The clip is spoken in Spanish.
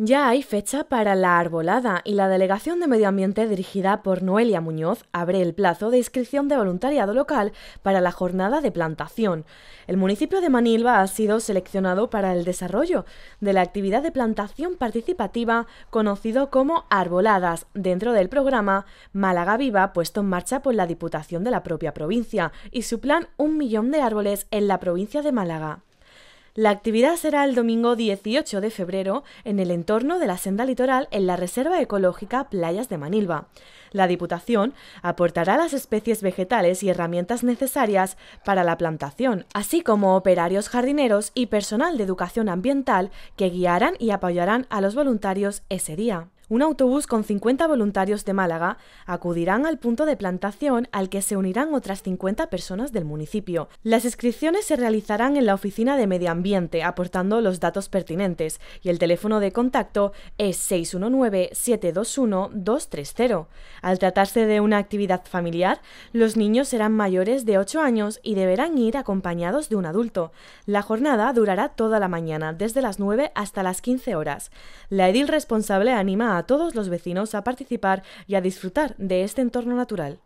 Ya hay fecha para la arbolada y la Delegación de Medio Ambiente dirigida por Noelia Muñoz abre el plazo de inscripción de voluntariado local para la jornada de plantación. El municipio de Manilva ha sido seleccionado para el desarrollo de la actividad de plantación participativa conocido como Arboladas dentro del programa Málaga Viva puesto en marcha por la Diputación de la propia provincia y su plan Un millón de árboles en la provincia de Málaga. La actividad será el domingo 18 de febrero en el entorno de la senda litoral en la Reserva Ecológica Playas de Manilva. La Diputación aportará las especies vegetales y herramientas necesarias para la plantación, así como operarios jardineros y personal de educación ambiental que guiarán y apoyarán a los voluntarios ese día. Un autobús con 50 voluntarios de Málaga acudirán al punto de plantación al que se unirán otras 50 personas del municipio. Las inscripciones se realizarán en la Oficina de Medio Ambiente, aportando los datos pertinentes, y el teléfono de contacto es 619-721-230. Al tratarse de una actividad familiar, los niños serán mayores de 8 años y deberán ir acompañados de un adulto. La jornada durará toda la mañana, desde las 9 hasta las 15 horas. La edil responsable anima a a todos los vecinos a participar y a disfrutar de este entorno natural.